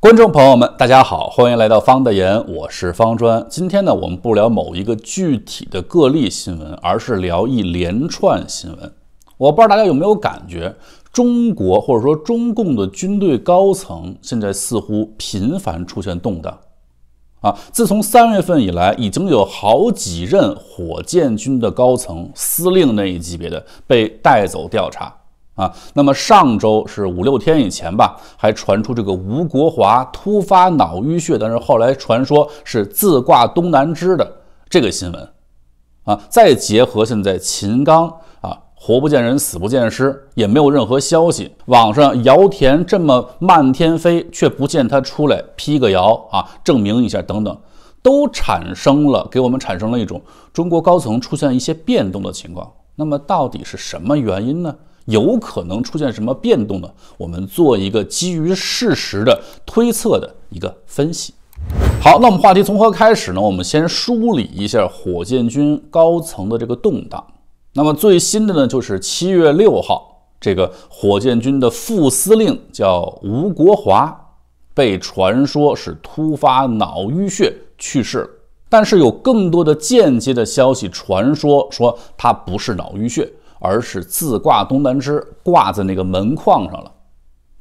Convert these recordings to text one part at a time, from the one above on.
观众朋友们，大家好，欢迎来到方的言，我是方砖。今天呢，我们不聊某一个具体的个例新闻，而是聊一连串新闻。我不知道大家有没有感觉，中国或者说中共的军队高层现在似乎频繁出现动荡啊。自从三月份以来，已经有好几任火箭军的高层司令那一级别的被带走调查。啊，那么上周是五六天以前吧，还传出这个吴国华突发脑淤血，但是后来传说是自挂东南枝的这个新闻，啊，再结合现在秦刚啊活不见人死不见尸，也没有任何消息，网上谣田这么漫天飞，却不见他出来批个谣啊，证明一下等等，都产生了给我们产生了一种中国高层出现一些变动的情况，那么到底是什么原因呢？有可能出现什么变动呢？我们做一个基于事实的推测的一个分析。好，那我们话题从何开始呢？我们先梳理一下火箭军高层的这个动荡。那么最新的呢，就是七月六号，这个火箭军的副司令叫吴国华，被传说是突发脑淤血去世了。但是有更多的间接的消息传说说他不是脑淤血。而是自挂东南枝，挂在那个门框上了，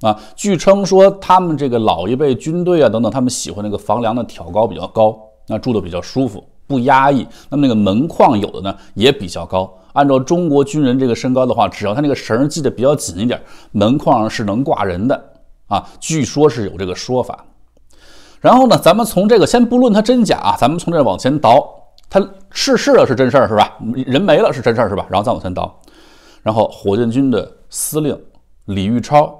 啊，据称说他们这个老一辈军队啊，等等，他们喜欢那个房梁的挑高比较高，那住的比较舒服，不压抑。那么那个门框有的呢，也比较高。按照中国军人这个身高的话，只要他那个绳系得比较紧一点，门框上是能挂人的啊。据说是有这个说法。然后呢，咱们从这个先不论它真假啊，咱们从这往前倒，它逝世了是真事儿是吧？人没了是真事儿是吧？然后再往前倒。然后火箭军的司令李玉超，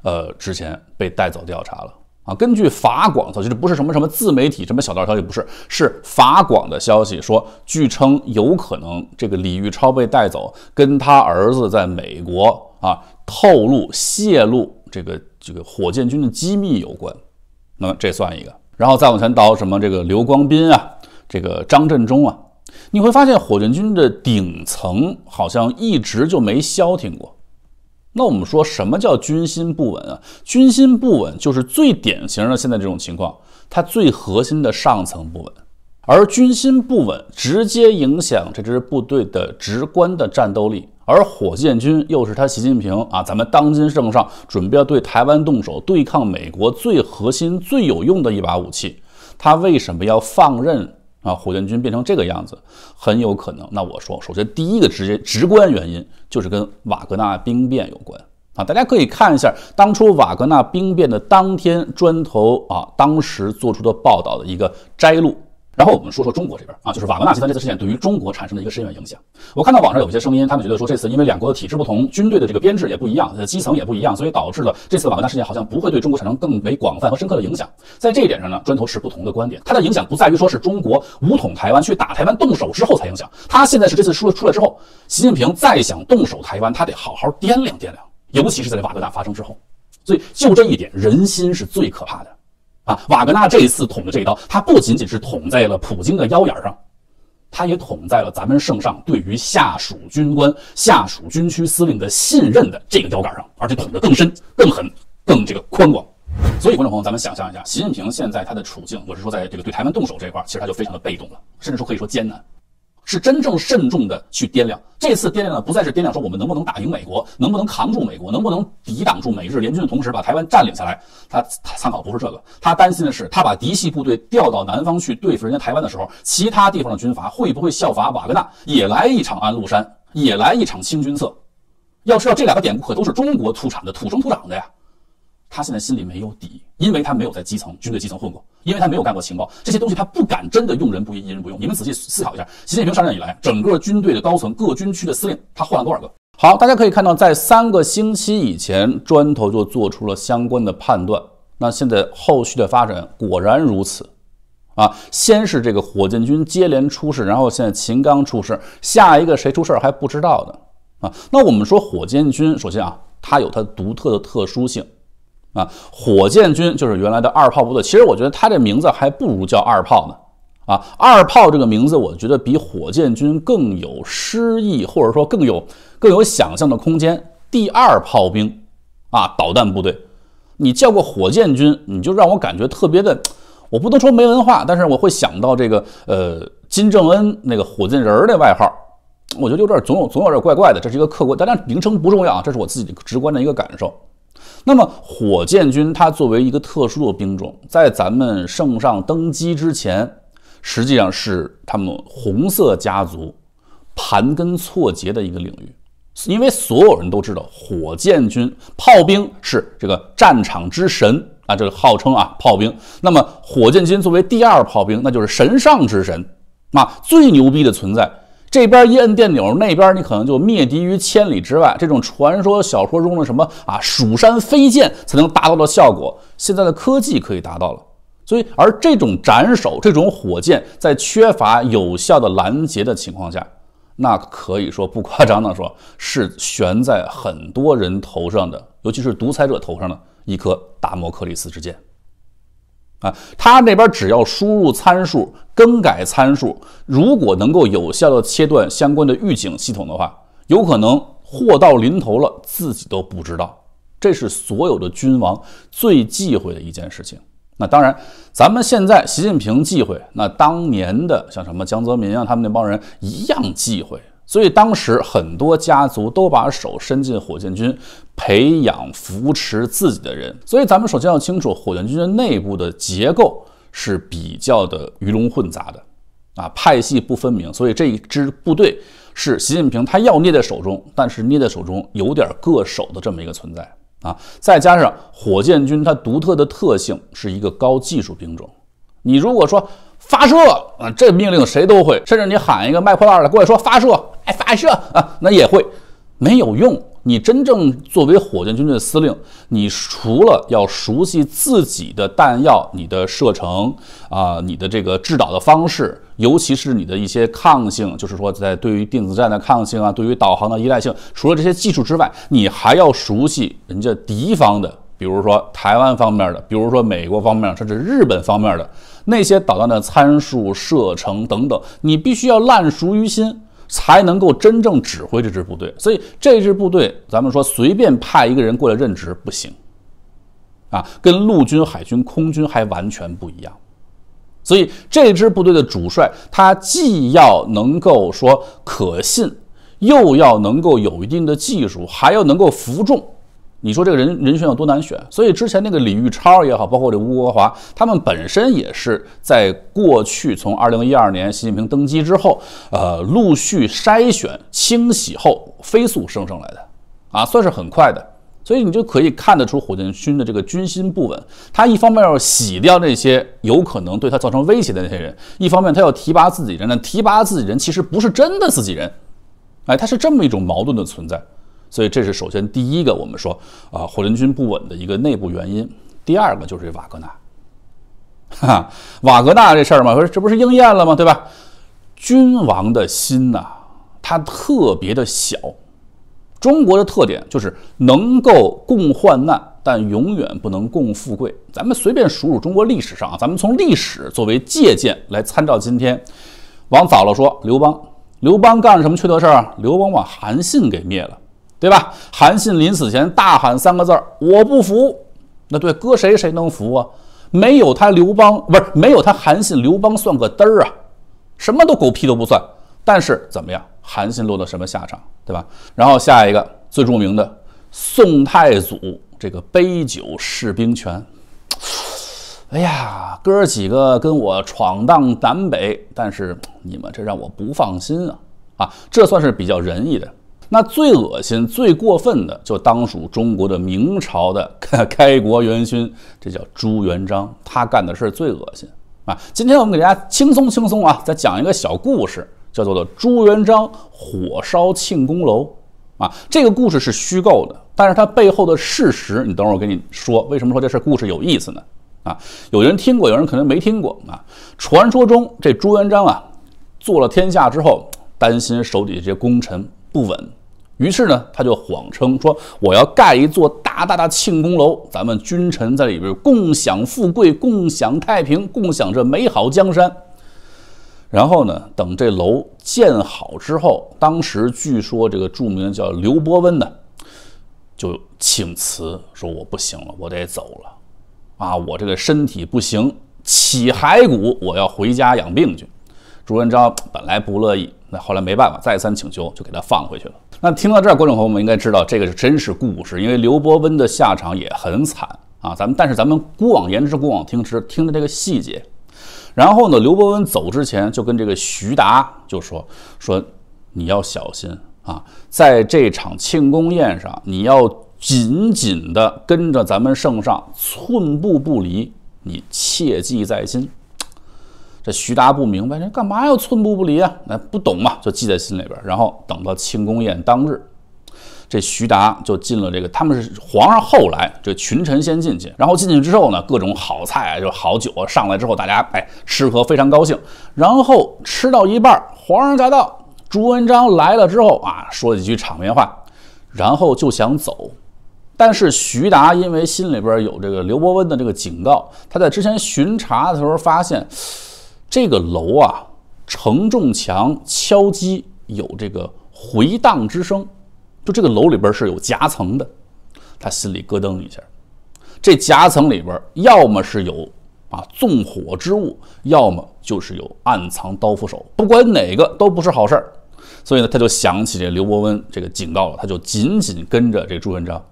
呃，之前被带走调查了啊。根据法广的是不是什么什么自媒体什么小道消息，不是，是法广的消息说，据称有可能这个李玉超被带走，跟他儿子在美国啊透露泄露这个这个火箭军的机密有关。那么这算一个。然后再往前倒，什么这个刘光斌啊，这个张振中啊。你会发现火箭军的顶层好像一直就没消停过。那我们说什么叫军心不稳啊？军心不稳就是最典型的现在这种情况，它最核心的上层不稳，而军心不稳直接影响这支部队的直观的战斗力。而火箭军又是他习近平啊，咱们当今圣上准备要对台湾动手、对抗美国最核心、最有用的一把武器，他为什么要放任？啊，火箭军变成这个样子，很有可能。那我说，首先第一个直接直观原因就是跟瓦格纳兵变有关啊。大家可以看一下当初瓦格纳兵变的当天砖头啊，当时做出的报道的一个摘录。然后我们说说中国这边啊，就是瓦格纳集团这次事件对于中国产生的一个深远影响。我看到网上有一些声音，他们觉得说这次因为两国的体制不同，军队的这个编制也不一样，基层也不一样，所以导致了这次瓦格纳事件好像不会对中国产生更为广泛和深刻的影响。在这一点上呢，砖头是不同的观点，它的影响不在于说是中国武统台湾去打台湾动手之后才影响，他现在是这次出了出来之后，习近平再想动手台湾，他得好好掂量掂量，尤其是在这瓦格纳发生之后。所以就这一点，人心是最可怕的。啊，瓦格纳这一次捅的这一刀，他不仅仅是捅在了普京的腰眼上，他也捅在了咱们圣上对于下属军官、下属军区司令的信任的这个腰杆上，而且捅得更深、更狠、更这个宽广。所以，观众朋友，咱们想象一下，习近平现在他的处境，我是说，在这个对台湾动手这一块，其实他就非常的被动了，甚至说可以说艰难。是真正慎重的去掂量，这次掂量呢，不再是掂量说我们能不能打赢美国，能不能扛住美国，能不能抵挡住美日联军的同时把台湾占领下来，他他参考不是这个，他担心的是他把嫡系部队调到南方去对付人家台湾的时候，其他地方的军阀会不会效仿瓦格纳，也来一场安禄山，也来一场清君侧？要知道这两个典故可都是中国土产的，土生土长的呀，他现在心里没有底。因为他没有在基层军队基层混过，因为他没有干过情报这些东西，他不敢真的用人不疑，疑人不用。你们仔细思考一下，习近平上任以来，整个军队的高层、各军区的司令，他换了多少个？好，大家可以看到，在三个星期以前，砖头就做出了相关的判断。那现在后续的发展果然如此，啊，先是这个火箭军接连出事，然后现在秦刚出事，下一个谁出事还不知道呢？啊，那我们说火箭军，首先啊，它有它独特的特殊性。啊，火箭军就是原来的二炮部队。其实我觉得他这名字还不如叫二炮呢。啊，二炮这个名字，我觉得比火箭军更有诗意，或者说更有更有想象的空间。第二炮兵，啊，导弹部队。你叫个火箭军，你就让我感觉特别的。我不能说没文化，但是我会想到这个呃，金正恩那个火箭人儿那外号。我觉得就这总有总有点怪怪的。这是一个客观，当然名称不重要啊。这是我自己直观的一个感受。那么火箭军它作为一个特殊的兵种，在咱们圣上登基之前，实际上是他们红色家族盘根错节的一个领域。因为所有人都知道，火箭军炮兵是这个战场之神啊，这个号称啊炮兵。那么火箭军作为第二炮兵，那就是神上之神啊，最牛逼的存在。这边一摁电钮，那边你可能就灭敌于千里之外，这种传说小说中的什么啊，蜀山飞剑才能达到的效果，现在的科技可以达到了。所以，而这种斩首、这种火箭，在缺乏有效的拦截的情况下，那可以说不夸张的说，是悬在很多人头上的，尤其是独裁者头上的一颗达摩克里斯之剑。啊，他那边只要输入参数。更改参数，如果能够有效的切断相关的预警系统的话，有可能祸到临头了自己都不知道。这是所有的君王最忌讳的一件事情。那当然，咱们现在习近平忌讳，那当年的像什么江泽民啊，他们那帮人一样忌讳。所以当时很多家族都把手伸进火箭军，培养扶持自己的人。所以咱们首先要清楚火箭军的内部的结构。是比较的鱼龙混杂的，啊，派系不分明，所以这一支部队是习近平他要捏在手中，但是捏在手中有点硌手的这么一个存在啊。再加上火箭军它独特的特性是一个高技术兵种，你如果说发射啊，这命令谁都会，甚至你喊一个卖破烂的过来说发射，哎，发射啊，那也会没有用。你真正作为火箭军队司令，你除了要熟悉自己的弹药、你的射程啊、你的这个制导的方式，尤其是你的一些抗性，就是说在对于电子战的抗性啊、对于导航的依赖性，除了这些技术之外，你还要熟悉人家敌方的，比如说台湾方面的，比如说美国方面，甚至日本方面的那些导弹的参数、射程等等，你必须要烂熟于心。才能够真正指挥这支部队，所以这支部队，咱们说随便派一个人过来任职不行，啊，跟陆军、海军、空军还完全不一样。所以这支部队的主帅，他既要能够说可信，又要能够有一定的技术，还要能够服众。你说这个人人选有多难选？所以之前那个李玉超也好，包括这吴国华，他们本身也是在过去从二零一二年习近平登基之后，呃，陆续筛选清洗后，飞速升上来的，啊，算是很快的。所以你就可以看得出火箭军的这个军心不稳。他一方面要洗掉那些有可能对他造成威胁的那些人，一方面他要提拔自己人。那提拔自己人其实不是真的自己人，哎，他是这么一种矛盾的存在。所以这是首先第一个，我们说啊，火林军不稳的一个内部原因。第二个就是瓦格纳，哈，瓦格纳这事儿嘛，说这不是应验了吗？对吧？君王的心呐，他特别的小。中国的特点就是能够共患难，但永远不能共富贵。咱们随便数数中国历史上，啊，咱们从历史作为借鉴来参照今天。往早了说，刘邦，刘邦干了什么缺德事儿啊？刘邦把韩信给灭了。对吧？韩信临死前大喊三个字儿：“我不服。”那对，搁谁谁能服啊？没有他刘邦，不是没有他韩信，刘邦算个嘚儿啊，什么都狗屁都不算。但是怎么样，韩信落到什么下场？对吧？然后下一个最著名的宋太祖这个杯酒释兵权。哎呀，哥儿几个跟我闯荡南北，但是你们这让我不放心啊！啊，这算是比较仁义的。那最恶心、最过分的，就当属中国的明朝的 开国元勋，这叫朱元璋。他干的事最恶心啊！今天我们给大家轻松轻松啊，再讲一个小故事，叫做《朱元璋火烧庆功楼》啊。这个故事是虚构的，但是它背后的事实，你等会儿我跟你说。为什么说这事儿故事有意思呢？啊，有人听过，有人可能没听过啊。传说中这朱元璋啊，做了天下之后，担心手底下这些功臣。不稳，于是呢，他就谎称说：“我要盖一座大大的庆功楼，咱们君臣在里边共享富贵，共享太平，共享这美好江山。”然后呢，等这楼建好之后，当时据说这个著名叫刘伯温的，就请辞说：“我不行了，我得走了，啊，我这个身体不行，起骸骨，我要回家养病去。”朱元璋本来不乐意。那后来没办法，再三请求就给他放回去了。那听到这儿，观众朋友们应该知道，这个是真是故事，因为刘伯温的下场也很惨啊。咱们但是咱们过往言之，过往听之，听的这个细节。然后呢，刘伯温走之前就跟这个徐达就说：“说你要小心啊，在这场庆功宴上，你要紧紧的跟着咱们圣上，寸步不离，你切记在心。”这徐达不明白，这干嘛要寸步不离啊？那不懂嘛，就记在心里边。然后等到庆功宴当日，这徐达就进了这个，他们是皇上后来，这群臣先进去。然后进去之后呢，各种好菜啊，就好酒啊上来之后，大家哎吃喝非常高兴。然后吃到一半，皇上驾到，朱元璋来了之后啊，说几句场面话，然后就想走。但是徐达因为心里边有这个刘伯温的这个警告，他在之前巡查的时候发现。这个楼啊，承重墙敲击有这个回荡之声，就这个楼里边是有夹层的，他心里咯噔一下，这夹层里边要么是有啊纵火之物，要么就是有暗藏刀斧手，不管哪个都不是好事儿。所以呢，他就想起这刘伯温这个警告了，他就紧紧跟着这朱元璋。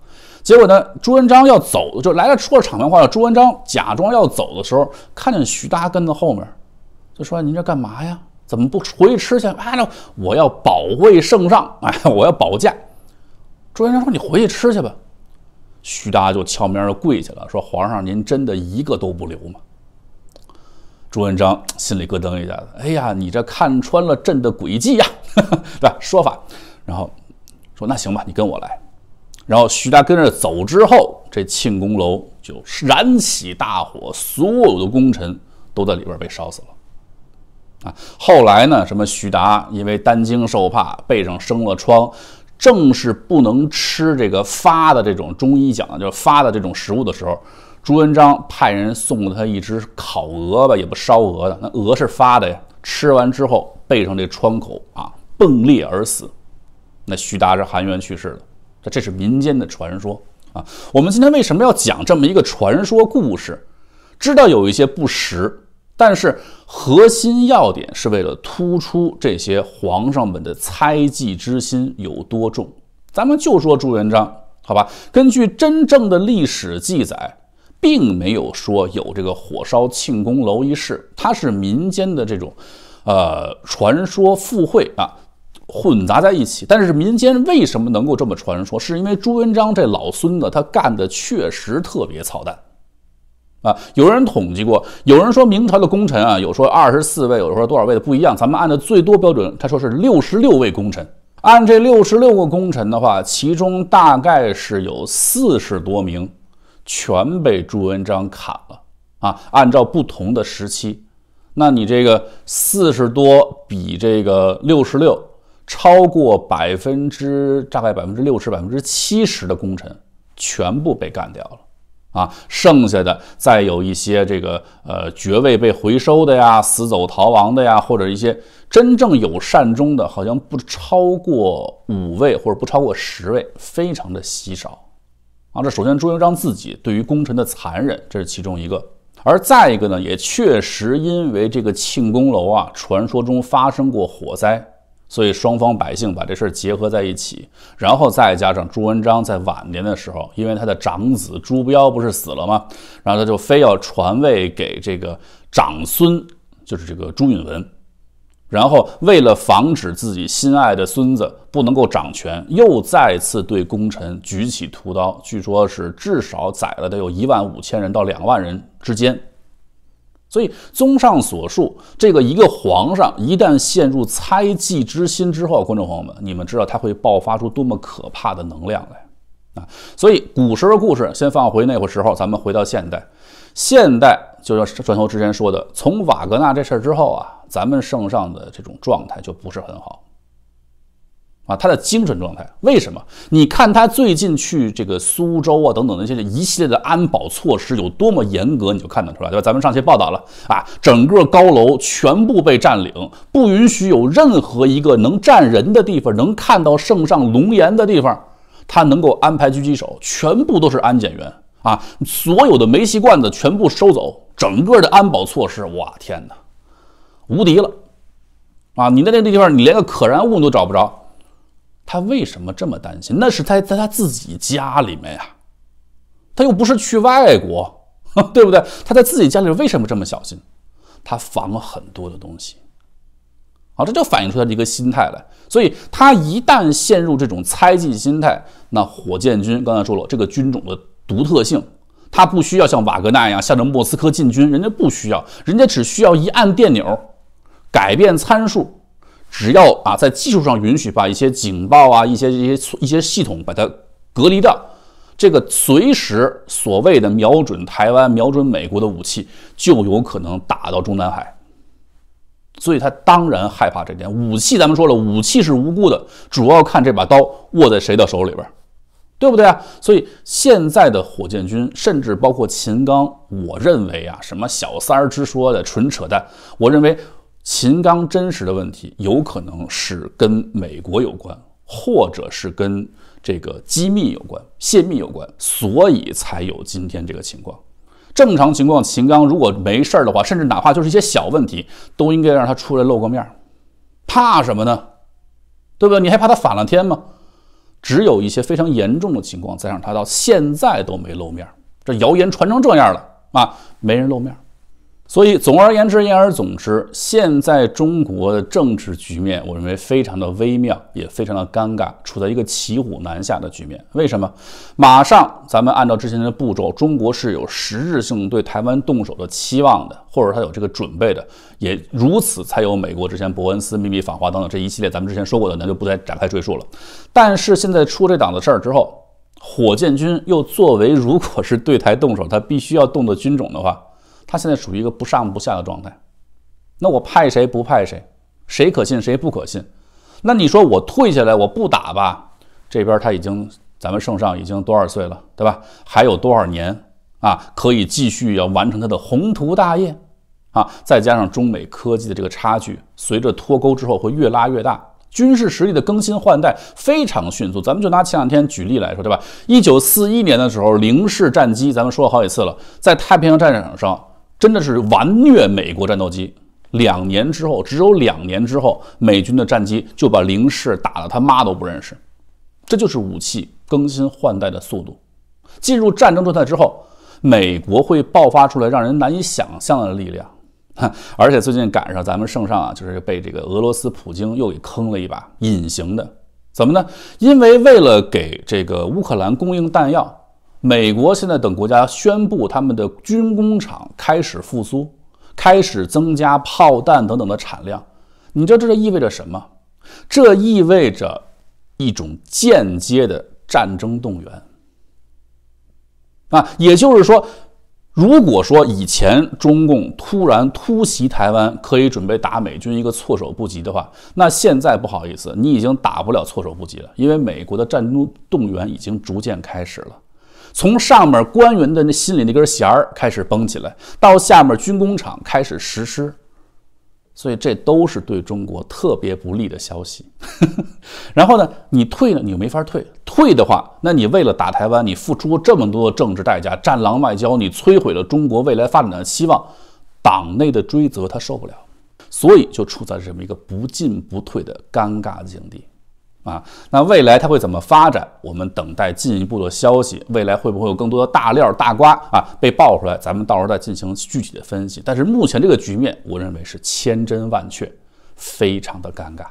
结果呢，朱元璋要走，就来了说了场面话。朱元璋假装要走的时候，看见徐达跟在后面。就说您这干嘛呀？怎么不回去吃去？啊，那我要保卫圣上，哎，我要保驾。朱元璋说：“你回去吃去吧。”徐达就悄面儿的跪下了，说：“皇上，您真的一个都不留吗？”朱元璋心里咯噔一下子，哎呀，你这看穿了朕的诡计呀，对吧？说法，然后说：“那行吧，你跟我来。”然后徐达跟着走之后，这庆功楼就燃起大火，所有的功臣都在里边被烧死了。后来呢？什么徐达因为担惊受怕，背上生了疮，正是不能吃这个发的这种中医讲就是发的这种食物的时候，朱元璋派人送了他一只烤鹅吧，也不烧鹅的，那鹅是发的呀。吃完之后，背上这疮口啊，迸裂而死。那徐达是含冤去世的。这这是民间的传说啊。我们今天为什么要讲这么一个传说故事？知道有一些不实，但是。核心要点是为了突出这些皇上们的猜忌之心有多重。咱们就说朱元璋，好吧。根据真正的历史记载，并没有说有这个火烧庆功楼一事，它是民间的这种，呃，传说附会啊，混杂在一起。但是民间为什么能够这么传说？是因为朱元璋这老孙子，他干的确实特别操蛋。啊，有人统计过，有人说明朝的功臣啊，有说二十四位，有说多少位的不一样。咱们按照最多标准，他说是六十六位功臣。按这六十六个功臣的话，其中大概是有四十多名，全被朱元璋砍了啊。按照不同的时期，那你这个四十多比这个六十六，超过百分之大概百分之六十、百分之七十的功臣，全部被干掉了。啊，剩下的再有一些这个呃爵位被回收的呀，死走逃亡的呀，或者一些真正有善终的，好像不超过五位或者不超过十位，非常的稀少。啊，这首先朱元璋自己对于功臣的残忍，这是其中一个；而再一个呢，也确实因为这个庆功楼啊，传说中发生过火灾。所以双方百姓把这事儿结合在一起，然后再加上朱元璋在晚年的时候，因为他的长子朱标不是死了吗？然后他就非要传位给这个长孙，就是这个朱允文。然后为了防止自己心爱的孙子不能够掌权，又再次对功臣举起屠刀，据说是至少宰了得有一万五千人到两万人之间。所以，综上所述，这个一个皇上一旦陷入猜忌之心之后，观众朋友们，你们知道他会爆发出多么可怕的能量来啊！所以，古时的故事先放回那会时候，咱们回到现代。现代就要转头之前说的，从瓦格纳这事儿之后啊，咱们圣上的这种状态就不是很好。啊，他的精神状态为什么？你看他最近去这个苏州啊，等等那些一系列的安保措施有多么严格，你就看得出来，对吧？咱们上期报道了啊，整个高楼全部被占领，不允许有任何一个能站人的地方，能看到圣上龙颜的地方，他能够安排狙击手，全部都是安检员啊，所有的煤气罐子全部收走，整个的安保措施，哇天哪，无敌了啊！你在那个地方，你连个可燃物你都找不着。他为什么这么担心？那是他在他自己家里面呀，他又不是去外国，对不对？他在自己家里为什么这么小心？他防了很多的东西。好，这就反映出他的一个心态来。所以他一旦陷入这种猜忌心态，那火箭军刚才说了，这个军种的独特性，他不需要像瓦格纳一样向着莫斯科进军，人家不需要，人家只需要一按电钮，改变参数。只要啊，在技术上允许，把一些警报啊，一些一些一些系统把它隔离掉，这个随时所谓的瞄准台湾、瞄准美国的武器，就有可能打到中南海。所以他当然害怕这点武器。咱们说了，武器是无辜的，主要看这把刀握在谁的手里边，对不对啊？所以现在的火箭军，甚至包括秦刚，我认为啊，什么小三儿之说的纯扯淡。我认为。秦刚真实的问题，有可能是跟美国有关，或者是跟这个机密有关、泄密有关，所以才有今天这个情况。正常情况，秦刚如果没事儿的话，甚至哪怕就是一些小问题，都应该让他出来露个面，怕什么呢？对不对？你还怕他反了天吗？只有一些非常严重的情况，才让他到现在都没露面。这谣言传成这样了啊，没人露面。所以，总而言之，言而总之，现在中国的政治局面，我认为非常的微妙，也非常的尴尬，处在一个骑虎难下的局面。为什么？马上，咱们按照之前的步骤，中国是有实质性对台湾动手的期望的，或者他有这个准备的，也如此才有美国之前伯恩斯秘密访华等等这一系列咱们之前说过的，那就不再展开赘述了。但是现在出这档子事儿之后，火箭军又作为如果是对台动手，他必须要动的军种的话。他现在属于一个不上不下的状态，那我派谁不派谁，谁可信谁不可信？那你说我退下来我不打吧？这边他已经，咱们圣上已经多少岁了，对吧？还有多少年啊，可以继续要完成他的宏图大业啊？再加上中美科技的这个差距，随着脱钩之后会越拉越大，军事实力的更新换代非常迅速。咱们就拿前两天举例来说，对吧？一九四一年的时候，零式战机，咱们说了好几次了，在太平洋战场上。真的是完虐美国战斗机。两年之后，只有两年之后，美军的战机就把零式打得他妈都不认识。这就是武器更新换代的速度。进入战争状态之后，美国会爆发出来让人难以想象的力量。而且最近赶上咱们圣上啊，就是被这个俄罗斯普京又给坑了一把。隐形的怎么呢？因为为了给这个乌克兰供应弹药。美国现在等国家宣布他们的军工厂开始复苏，开始增加炮弹等等的产量，你知道这意味着什么？这意味着一种间接的战争动员。啊，也就是说，如果说以前中共突然突袭台湾，可以准备打美军一个措手不及的话，那现在不好意思，你已经打不了措手不及了，因为美国的战争动员已经逐渐开始了。从上面官员的那心里那根弦儿开始绷起来，到下面军工厂开始实施，所以这都是对中国特别不利的消息。然后呢，你退呢，你又没法退；退的话，那你为了打台湾，你付出这么多政治代价，战狼外交，你摧毁了中国未来发展的希望，党内的追责他受不了，所以就处在这么一个不进不退的尴尬境地。啊，那未来它会怎么发展？我们等待进一步的消息。未来会不会有更多的大料大瓜啊被爆出来？咱们到时候再进行具体的分析。但是目前这个局面，我认为是千真万确，非常的尴尬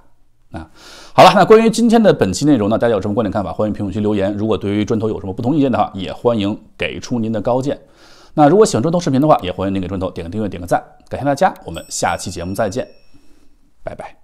啊。好了，那关于今天的本期内容呢，大家有什么观点看法？欢迎评论区留言。如果对于砖头有什么不同意见的话，也欢迎给出您的高见。那如果喜欢砖头视频的话，也欢迎您给砖头点个订阅，点个赞。感谢大家，我们下期节目再见，拜拜。